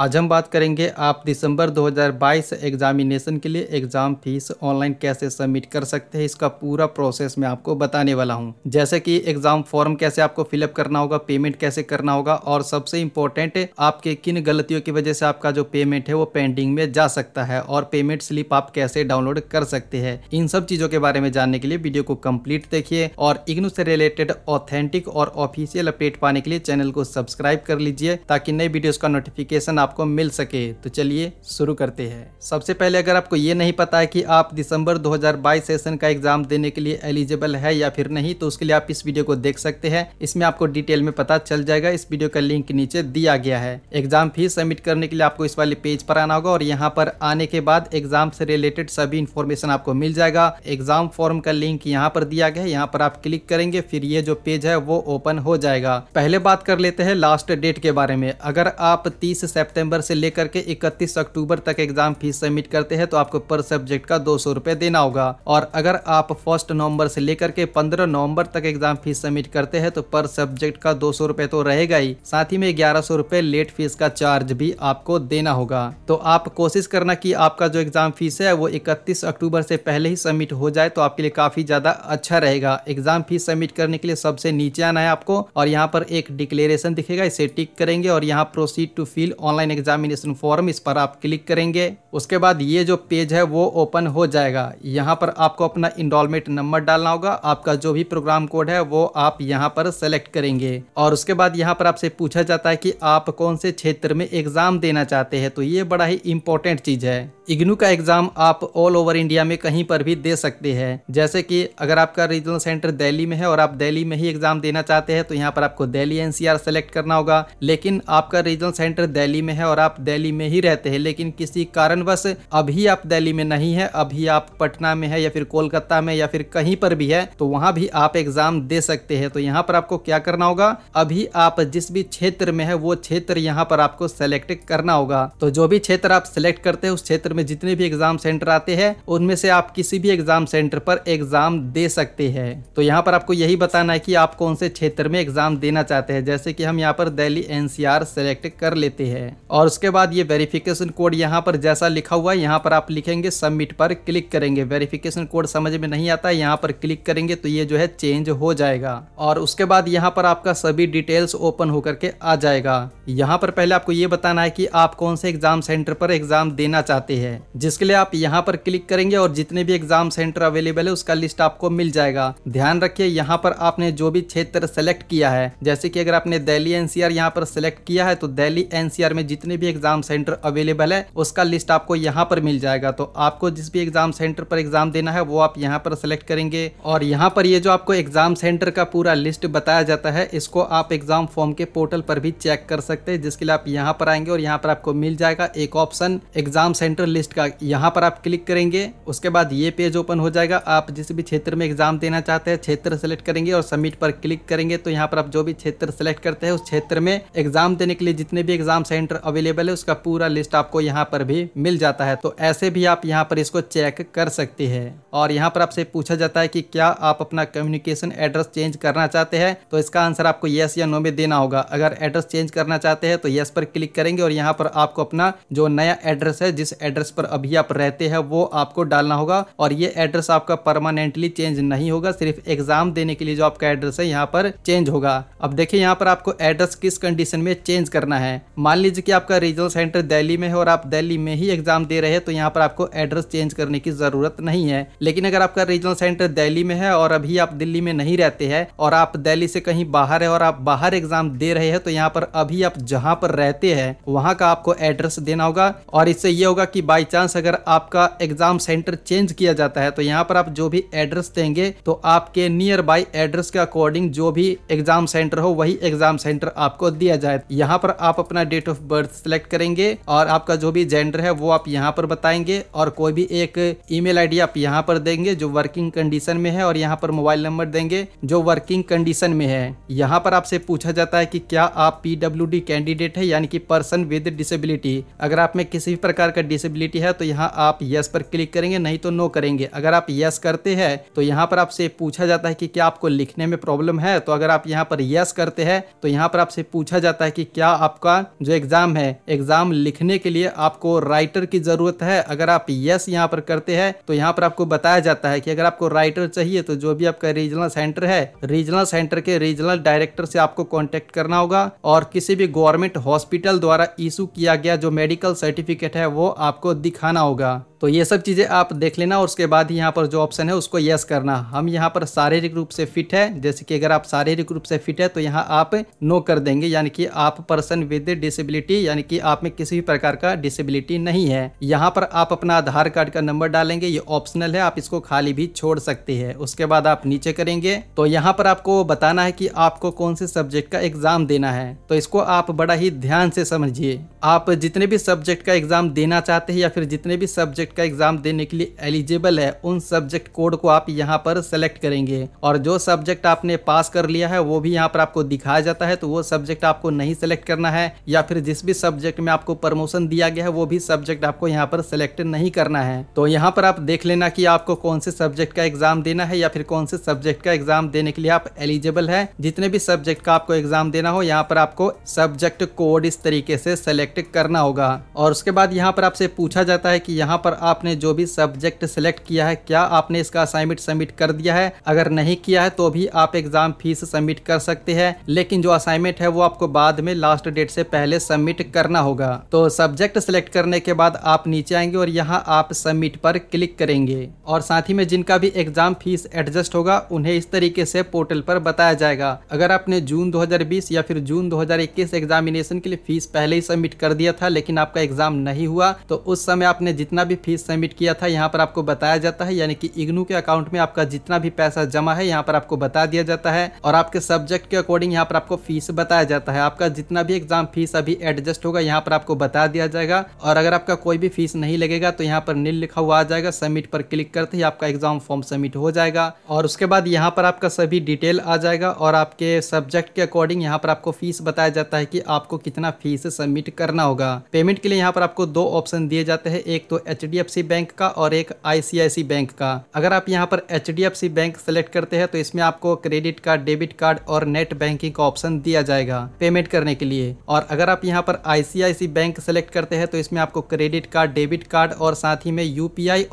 आज हम बात करेंगे आप दिसंबर 2022 एग्जामिनेशन के लिए एग्ज़ाम फीस ऑनलाइन कैसे सबमिट कर सकते हैं इसका पूरा प्रोसेस मैं आपको बताने वाला हूं जैसे कि एग्ज़ाम फॉर्म कैसे आपको फिलअप करना होगा पेमेंट कैसे करना होगा और सबसे इम्पोर्टेंट आपके किन गलतियों की वजह से आपका जो पेमेंट है वो पेंडिंग में जा सकता है और पेमेंट स्लिप आप कैसे डाउनलोड कर सकते हैं इन सब चीज़ों के बारे में जानने के लिए वीडियो को कम्प्लीट देखिए और इग्नू से रिलेटेड ऑथेंटिक और ऑफिशियल अपडेट पाने के लिए चैनल को सब्सक्राइब कर लीजिए ताकि नए वीडियोज़ का नोटिफिकेशन आप आपको मिल सके तो चलिए शुरू करते हैं सबसे पहले अगर आपको ये नहीं पता है कि आप दिसंबर 2022 सेशन का एग्जाम देने के लिए एलिजिबल है या फिर नहीं तो उसके लिए आप इस वीडियो को देख सकते हैं इसमें आपको डिटेल में पता चल जाएगा इस वीडियो का लिंक नीचे दिया गया है एग्जाम फीस सबमिट करने के लिए आपको इस वाले पेज पर आना होगा और यहाँ पर आने के बाद एग्जाम से रिलेटेड सभी इन्फॉर्मेशन आपको मिल जाएगा एग्जाम फॉर्म का लिंक यहाँ पर दिया गया है यहाँ पर आप क्लिक करेंगे फिर ये जो पेज है वो ओपन हो जाएगा पहले बात कर लेते हैं लास्ट डेट के बारे में अगर आप तीस सेप्टेम्बर सितंबर से लेकर के 31 अक्टूबर तक एग्जाम फीस सबमिट करते हैं तो आपको पर सब्जेक्ट का दो सौ देना होगा और अगर आप फर्स्ट नवंबर से लेकर के पंद्रह नवंबर तक एग्जाम फीस सबमिट करते हैं तो पर सब्जेक्ट का दो सौ तो रहेगा ही साथ ही में ग्यारह सौ लेट फीस का चार्ज भी आपको देना होगा तो आप कोशिश करना की आपका जो एग्जाम फीस है वो इकतीस अक्टूबर से पहले ही सबमिट हो जाए तो आपके लिए काफी ज्यादा अच्छा रहेगा एग्जाम फीस सबमिट करने के लिए सबसे नीचे आना है आपको और यहाँ पर एक डिक्लेरेशन दिखेगा इसे टिक करेंगे और यहाँ proceed to fill online online examination form इस पर आप क्लिक करेंगे उसके बाद ये जो पेज है वो ओपन हो जाएगा यहाँ पर आपको अपना इनरोलमेंट नंबर डालना होगा आपका जो भी प्रोग्राम कोड है वो आप यहाँ पर सेलेक्ट करेंगे और उसके बाद यहाँ पर आपसे पूछा जाता है कि आप कौन से क्षेत्र में एग्जाम देना चाहते हैं तो ये बड़ा ही इंपॉर्टेंट चीज़ है इग्नू का एग्ज़ाम आप ऑल ओवर इंडिया में कहीं पर भी दे सकते हैं जैसे कि अगर आपका रीजनल सेंटर दिल्ली में है और आप दिल्ली में ही एग्ज़ाम देना चाहते हैं तो यहाँ पर आपको दिल्ली एनसीआर सेलेक्ट करना होगा लेकिन आपका रीजनल सेंटर दिल्ली में है और आप दिल्ली में ही रहते हैं लेकिन किसी कारणवश अभी आप दिल्ली में नहीं है अभी आप पटना में है या फिर कोलकाता में या फिर कहीं पर भी है तो वहाँ भी आप एग्ज़ाम दे सकते हैं तो यहाँ पर आपको क्या करना होगा अभी आप जिस भी क्षेत्र में है वो क्षेत्र यहाँ पर आपको सेलेक्ट करना होगा तो जो भी क्षेत्र आप सेलेक्ट करते हैं उस क्षेत्र में जितने भी एग्जाम सेंटर आते हैं उनमें से आप किसी भी एग्जाम सेंटर पर एग्जाम दे सकते हैं तो यहाँ पर आपको यही बताना है कि आप कौन से क्षेत्र में एग्जाम देना चाहते हैं जैसे कि हम यहाँ पर दिल्ली एनसीआर सेलेक्ट कर लेते हैं और उसके बाद ये वेरिफिकेशन कोड यहाँ पर जैसा लिखा हुआ है यहाँ पर आप लिखेंगे सबमिट पर क्लिक करेंगे वेरिफिकेशन कोड समझ में नहीं आता यहाँ पर क्लिक करेंगे तो ये जो है चेंज हो जाएगा और उसके बाद यहाँ पर आपका सभी डिटेल्स ओपन होकर के आ जाएगा यहाँ पर पहले आपको ये बताना है कि आप कौन से एग्जाम सेंटर पर एग्जाम देना चाहते हैं है जिसके लिए आप यहाँ पर क्लिक करेंगे और जितने भी एग्जाम सेंटर अवेलेबल है उसका लिस्ट आपको मिल जाएगा ध्यान रखिए यहाँ पर आपने जो भी क्षेत्र सेलेक्ट किया है जैसे कि अगर आपने दिल्ली एनसीआर यहाँ पर सेलेक्ट किया है तो दिल्ली एनसीआर में जितने भी एग्जाम सेंटर अवेलेबल है उसका लिस्ट आपको यहाँ पर मिल जाएगा तो आपको जिस भी एग्जाम सेंटर पर एग्जाम देना है वो आप यहाँ पर सेलेक्ट करेंगे और यहाँ पर ये जो आपको एग्जाम सेंटर का पूरा लिस्ट बताया जाता है इसको आप एग्जाम फॉर्म के पोर्टल पर भी चेक कर सकते हैं जिसके लिए आप यहाँ पर आएंगे और यहाँ पर आपको मिल जाएगा एक ऑप्शन एग्जाम सेंटर लिस्ट का यहाँ पर आप क्लिक करेंगे उसके बाद ये पेज ओपन हो जाएगा आप जिस भी क्षेत्र में एग्ज़ाम देना चाहते हैं क्षेत्र सेलेक्ट करेंगे और सबमिट पर क्लिक करेंगे तो यहाँ पर आप जो भी क्षेत्र सेलेक्ट करते हैं उस क्षेत्र में एग्ज़ाम देने के लिए जितने भी एग्ज़ाम सेंटर अवेलेबल है उसका पूरा लिस्ट आपको यहाँ पर भी मिल जाता है तो ऐसे भी आप यहाँ पर इसको चेक कर सकते हैं और यहाँ पर आपसे पूछा जाता है कि क्या आप अपना कम्युनिकेशन एड्रेस चेंज करना चाहते हैं तो इसका आंसर आपको येस या नो में देना होगा अगर एड्रेस चेंज करना चाहते हैं तो यस पर क्लिक करेंगे और यहाँ पर आपको अपना जो नया एड्रेस है जिस एड्रेस एड्रेस पर अभी आप रहते हैं वो आपको डालना होगा और ये एड्रेस आपका परमानेंटली चेंज नहीं होगा सिर्फ एग्जाम देने के लिए जो आपका एड्रेस है यहाँ पर चेंज होगा अब देखिए यहाँ पर आपको एड्रेस किस कंडीशन में चेंज करना है मान लीजिए कि आपका रीजनल सेंटर दिल्ली में है और आप दिल्ली में ही एग्जाम दे रहे हैं तो यहाँ पर आपको एड्रेस चेंज करने की जरूरत नहीं है लेकिन अगर आपका रीजनल सेंटर दिल्ली में है और अभी आप दिल्ली में नहीं रहते हैं और आप दिल्ली से कहीं बाहर है और आप बाहर एग्जाम दे रहे हैं तो यहाँ पर अभी आप जहाँ पर रहते हैं वहाँ का आपको एड्रेस देना होगा और इससे ये होगा कि बाई चांस अगर आपका एग्जाम सेंटर चेंज किया जाता है तो यहाँ पर आप जो भी एड्रेस देंगे तो आपके नियर बाई एड्रेस के अकॉर्डिंग जो भी एग्जाम सेंटर हो वही एग्जाम सेंटर आपको दिया जाए यहाँ पर आप अपना डेट ऑफ बर्थ सिलेक्ट करेंगे और आपका जो भी जेंडर है वो आप यहाँ पर बताएंगे और कोई भी एक ईमेल आईडी आप यहाँ पर देंगे जो वर्किंग कंडीशन में है और यहाँ पर मोबाइल नंबर देंगे जो वर्किंग कंडीशन में है यहाँ पर आपसे पूछा जाता है कि क्या आप पीडब्ल्यू कैंडिडेट है यानी कि पर्सन विद डिसेबिलिटी अगर आप में किसी भी प्रकार का डिसेबिलिटी पॉसिबिलिटी है तो यहाँ आप यस पर क्लिक करेंगे नहीं तो नो करेंगे अगर आप यस करते हैं तो यहाँ पर आपसे पूछा जाता है कि क्या आपको लिखने में प्रॉब्लम है तो अगर आप यहाँ पर यस करते हैं तो यहाँ पर आपसे पूछा जाता है कि क्या आपका जो एग्ज़ाम है एग्ज़ाम लिखने के लिए आपको राइटर की ज़रूरत है अगर आप यस यहाँ पर करते हैं तो यहाँ पर आपको बताया जाता है कि अगर आपको राइटर चाहिए तो जो भी आपका रीजनल सेंटर है रीजनल सेंटर के रीजनल डायरेक्टर से आपको कॉन्टेक्ट करना होगा और किसी भी गवर्नमेंट हॉस्पिटल द्वारा इशू किया गया जो मेडिकल सर्टिफिकेट है वो आपको दिखाना होगा तो ये सब चीज़ें आप देख लेना और उसके बाद ही यहाँ पर जो ऑप्शन है उसको यस करना हम यहाँ पर शारीरिक रूप से फिट है जैसे कि अगर आप शारीरिक रूप से फिट है तो यहाँ आप नो कर देंगे यानी कि आप पर्सन विद डिसेबिलिटी यानी कि आप में किसी भी प्रकार का डिसेबिलिटी नहीं है यहाँ पर आप अपना आधार कार्ड का नंबर डालेंगे ये ऑप्शनल है आप इसको खाली भी छोड़ सकते हैं उसके बाद आप नीचे करेंगे तो यहाँ पर आपको बताना है कि आपको कौन से सब्जेक्ट का एग्जाम देना है तो इसको आप बड़ा ही ध्यान से समझिए आप जितने भी सब्जेक्ट का एग्जाम देना चाहते हैं या फिर जितने भी सब्जेक्ट सब्जेक्ट का एग्जाम देने के लिए एलिजिबल है उन सब्जेक्ट कोड को आप यहाँ पर सेलेक्ट करेंगे और जो सब्जेक्ट आपने पास कर लिया है वो भी यहाँ पर आपको दिखाया जाता है तो वो सब्जेक्ट आपको नहीं सेलेक्ट करना है या फिर जिस भी सब्जेक्ट में आपको प्रमोशन दिया गया है वो भी सब्जेक्ट आपको यहाँ पर सेलेक्ट नहीं करना है तो यहाँ पर आप देख लेना की आपको कौन से सब्जेक्ट का एग्जाम देना है या फिर कौन से सब्जेक्ट का एग्जाम देने के लिए आप एलिजिबल है जितने भी सब्जेक्ट का आपको एग्जाम देना हो यहाँ पर आपको सब्जेक्ट कोड इस तरीके से सेलेक्ट करना होगा और उसके बाद यहाँ पर आपसे पूछा जाता है कि यहाँ पर आपने जो भी सब्जेक्ट सिलेक्ट किया है क्या आपने इसका असाइनमेंट सबमिट कर दिया है अगर नहीं किया है तो भी आप एग्जाम फीस सबमिट कर सकते हैं लेकिन जो असाइनमेंट है वो आपको बाद में लास्ट डेट से पहले सबमिट करना होगा तो सब्जेक्ट सिलेक्ट करने के बाद आप नीचे आएंगे और यहाँ आप सबमिट पर क्लिक करेंगे और साथ ही में जिनका भी एग्जाम फीस एडजस्ट होगा उन्हें इस तरीके से पोर्टल पर बताया जाएगा अगर आपने जून 2020 या फिर जून 2021 एग्जामिनेशन के लिए फीस पहले ही सबमिट कर दिया था लेकिन आपका एग्जाम नहीं हुआ तो उस समय आपने जितना भी फीस सबमिट किया था यहाँ पर आपको बताया जाता है यानी कि इग्नू के अकाउंट में आपका जितना भी पैसा जमा है यहाँ पर आपको बता दिया जाता है और आपके सब्जेक्ट के अकॉर्डिंग यहाँ पर आपको फीस बताया जाता है आपका जितना भी एग्जाम फीस अभी एडजस्ट होगा यहाँ पर आपको बता दिया जाएगा और अगर आपका कोई भी फीस नहीं लगेगा तो यहाँ पर नील लिखा हुआ आ जाएगा सबमिट पर क्लिक करते ही आपका एग्जाम फॉर्म सबमिट हो जाएगा और उसके बाद यहाँ पर आपका सभी डिटेल आ जाएगा और आपके सब्जेक्ट के अकॉर्डिंग यहाँ पर आपको फीस बताया जाता है कि आपको कितना फीस सबमिट करना होगा पेमेंट के लिए यहाँ पर आपको दो ऑप्शन दिए जाते हैं एक तो एच एच बैंक का और एक आई बैंक का अगर आप यहाँ पर एच बैंक सेलेक्ट करते हैं तो इसमें आपको क्रेडिट कार्ड डेबिट कार्ड और नेट बैंकिंग का ऑप्शन दिया जाएगा पेमेंट करने के लिए और अगर आप यहाँ पर आई बैंक सेलेक्ट करते हैं तो इसमें आपको क्रेडिट कार्ड डेबिट कार्ड और साथ ही में यू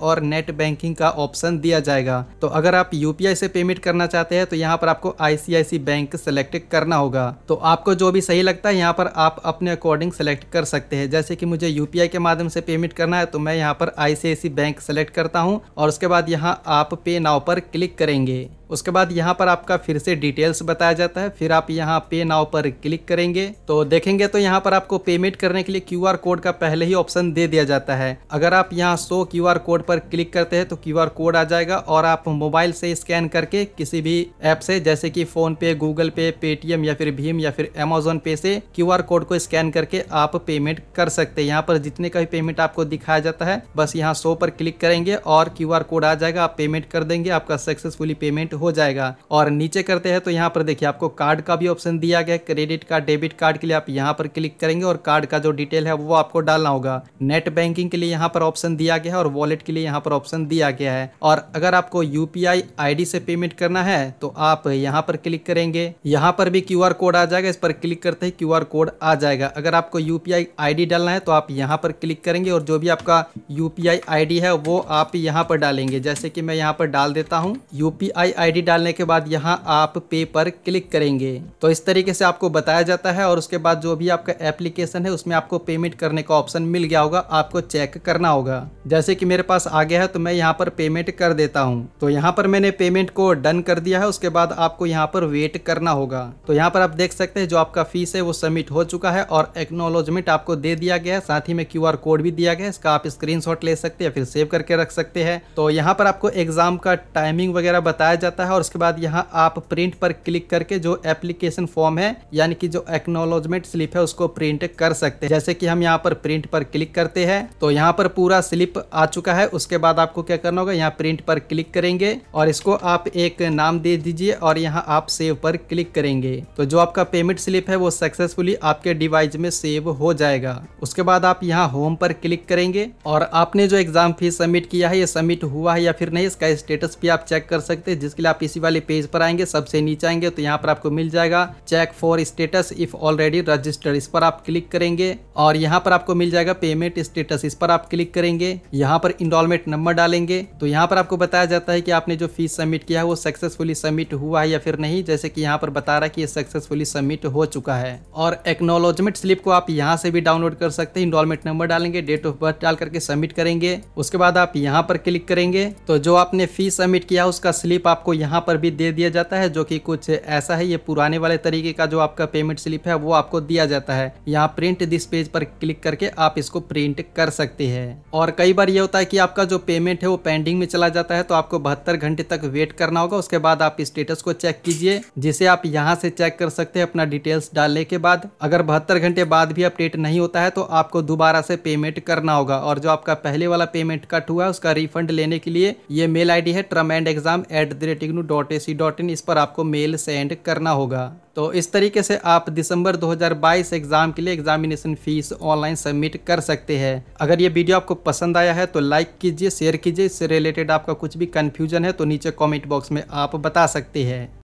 और नेट बैंकिंग का ऑप्शन दिया जाएगा तो अगर आप यू से पेमेंट करना चाहते हैं तो यहाँ पर आपको आई बैंक सेलेक्ट करना होगा तो आपको जो भी सही लगता है यहाँ पर आप अपने अकॉर्डिंग सेलेक्ट कर सकते हैं जैसे कि मुझे यूपीआई के माध्यम से पेमेंट करना है तो मैं यहाँ पर आई बैंक सेलेक्ट करता हूँ और उसके बाद यहाँ आप पे नाव पर क्लिक करेंगे उसके बाद यहाँ पर आपका फिर से डिटेल्स बताया जाता है फिर आप यहाँ पे नाव पर क्लिक करेंगे तो देखेंगे तो यहाँ पर आपको पेमेंट करने के लिए क्यू कोड का पहले ही ऑप्शन दे दिया जाता है अगर आप यहाँ सो क्यू कोड पर क्लिक करते हैं तो क्यू कोड आ जाएगा और आप मोबाइल से स्कैन करके किसी भी ऐप से जैसे की फोन पे गूगल पे पेटीएम या फिर भीम या फिर अमेजोन पे से क्यू कोड को स्कैन करके आप पेमेंट कर सकते हैं यहाँ पर जितने का भी पेमेंट आपको दिखाया जाता है बस बस यहाँ शो पर क्लिक करेंगे और क्यू कोड आ जाएगा आप पेमेंट कर देंगे आपका सक्सेसफुली पेमेंट हो जाएगा और नीचे करते हैं तो यहाँ पर देखिए आपको कार्ड का भी ऑप्शन दिया गया क्रेडिट कार्ड डेबिट कार्ड के लिए आप यहाँ पर क्लिक करेंगे और कार्ड का जो डिटेल है वो आपको डालना होगा नेट बैंकिंग के लिए यहाँ पर ऑप्शन दिया गया है और वॉलेट के लिए यहाँ पर ऑप्शन दिया गया है और अगर आपको यू पी से पेमेंट करना है तो आप यहाँ पर क्लिक करेंगे यहाँ पर भी क्यू कोड आ जाएगा इस पर क्लिक करते ही क्यू कोड आ जाएगा अगर आपको यू पी डालना है तो आप यहाँ पर क्लिक करेंगे और जो भी आपका यू यू पी है वो आप यहाँ पर डालेंगे जैसे कि मैं यहाँ पर डाल देता हूँ यू पी डालने के बाद यहाँ आप पे पर क्लिक करेंगे तो इस तरीके से आपको बताया जाता है और उसके बाद जो भी आपका एप्लीकेशन है उसमें आपको पेमेंट करने का ऑप्शन मिल गया होगा आपको चेक करना होगा जैसे कि मेरे पास आ गया है तो मैं यहाँ पर पेमेंट कर देता हूँ तो यहाँ पर मैंने पेमेंट को डन कर दिया है उसके बाद आपको यहाँ पर वेट करना होगा तो यहाँ पर आप देख सकते हैं जो आपका फीस है वो सबमिट हो चुका है और एक्नोलॉजमेंट आपको दे दिया गया है साथ ही में क्यू कोड भी दिया गया है इसका आप स्क्रीन स्क्रीनशॉट ले सकते हैं या फिर सेव करके रख सकते हैं तो यहाँ पर आपको एग्ज़ाम का टाइमिंग वगैरह बताया जाता है और उसके बाद यहाँ आप प्रिंट पर क्लिक करके जो एप्लीकेशन फॉर्म है यानी कि जो एक्नोलॉजमेंट स्लिप है उसको प्रिंट कर सकते हैं जैसे कि हम यहाँ पर प्रिंट पर क्लिक करते हैं तो यहाँ पर पूरा स्लिप आ चुका है उसके बाद आपको क्या करना होगा यहाँ प्रिंट पर क्लिक करेंगे और इसको आप एक नाम दे दीजिए और यहाँ आप सेव पर क्लिक करेंगे तो जो आपका पेमेंट स्लिप है वो सक्सेसफुली आपके डिवाइस में सेव हो जाएगा उसके बाद आप यहाँ होम पर क्लिक करेंगे और आप आपने जो एग्ज़ाम फीस सबमिट किया है ये सबमिट हुआ है या फिर नहीं इसका स्टेटस भी आप चेक कर सकते हैं जिसके लिए आप इसी वाले पेज पर आएंगे सबसे नीचे आएंगे तो यहाँ पर आपको मिल जाएगा check for status if already registered इस पर आप क्लिक करेंगे और यहाँ पर आपको मिल जाएगा पेमेंट स्टेटस इस पर आप क्लिक करेंगे यहाँ पर इनरोलमेंट नंबर डालेंगे तो यहाँ पर आपको बताया जाता है कि आपने जो फीस सबमिट किया है वो सक्सेसफुली सबमिट हुआ है या फिर नहीं जैसे कि यहाँ पर बता रहा है कि ये सक्सेसफुली सबमिट हो चुका है और एक्नोलॉजमेंट स्लिप को आप यहाँ से भी डाउनलोड कर सकते हैं इनरोलमेंट नंबर डालेंगे डेट ऑफ बर्थ डाल करके सबमिट करेंगे उसके बाद आप यहाँ पर क्लिक करेंगे तो जो आपने फी सबमिट किया उसका स्लिप आपको यहाँ पर भी दे दिया जाता है जो कि कुछ ऐसा है ये पुराने वाले तरीके का जो आपका पेमेंट स्लिप है वो आपको दिया जाता है यहाँ प्रिंट दिस पेज पर क्लिक करके आप इसको प्रिंट कर सकते हैं और कई बार ये होता है कि आपका जो पेमेंट है वो पेंडिंग में चला जाता है तो आपको बहत्तर घंटे तक वेट करना होगा उसके बाद आप स्टेटस को चेक कीजिए जिसे आप यहाँ से चेक कर सकते हैं अपना डिटेल्स डालने के बाद अगर बहत्तर घंटे बाद भी अपडेट नहीं होता है तो आपको दोबारा से पेमेंट करना होगा और जो आपका पहले वाला पेमेंट कट हुआ है उसका रिफंड लेने के लिए ये मेल आईडी है term end exam at the rate IGNOU dot A C dot in इस पर आपको मेल सेंड करना होगा तो इस तरीके से आप दिसंबर 2022 एग्जाम के लिए एग्जामिनेशन फीस ऑनलाइन सबमिट कर सकते हैं अगर ये वीडियो आपको पसंद आया है तो लाइक कीजिए शेयर कीजिए इससे रिलेटेड आपका कुछ भी कन्फ्यूजन है तो नीचे कॉमेंट बॉक्स में आप बता सकते हैं